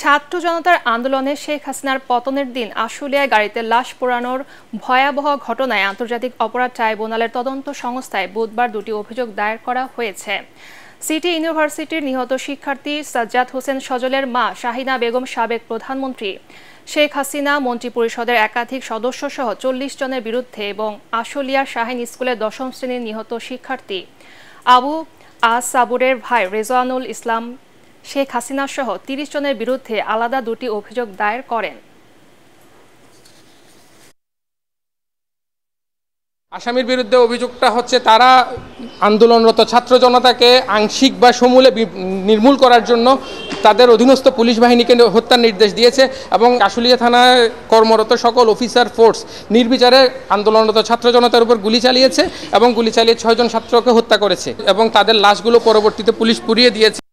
ছাত্র জনতার আন্দোলনে শেখ হাসিনার পতনের দিন আশুলিয়ায় গাড়িতে লাশ পোড়ানোর ভয়াবহ ঘটনায় আন্তর্জাতিক অপরাধ ট্রাইব্যুনালের তদন্ত সংস্থায় বুধবার দুটি অভিযোগ দায়ের করা হয়েছে সিটি ইউনিভার্সিটির নিহত শিক্ষার্থী সাজ্জাদ হোসেন সজলের মা শাহিনা বেগম সাবেক প্রধানমন্ত্রী শেখ হাসিনা মন্ত্রিপরিষদের একাধিক সদস্য সহ চল্লিশ জনের বিরুদ্ধে এবং আশুলিয়ার শাহিন স্কুলের দশম শ্রেণীর নিহত শিক্ষার্থী আবু আজ সাবুরের ভাই রেজওয়ানুল ইসলাম শেখ হাসিনা সহ তিরিশ জনের বিরুদ্ধে আলাদা দুটি অভিযোগ দায়ের করেন আসামির বিরুদ্ধে অভিযোগটা হচ্ছে তারা আন্দোলনরত ছাত্র জনতাকে আংশিক বা সমূলে নির্মূল করার জন্য তাদের অধীনস্থ পুলিশ বাহিনীকে হত্যার নির্দেশ দিয়েছে এবং আশুলিয়া থানায় কর্মরত সকল অফিসার ফোর্স নির্বিচারে আন্দোলনরত ছাত্র জনতার উপর গুলি চালিয়েছে এবং গুলি চালিয়ে ছয়জন ছাত্রকে হত্যা করেছে এবং তাদের লাশগুলো পরবর্তীতে পুলিশ পুড়িয়ে দিয়েছে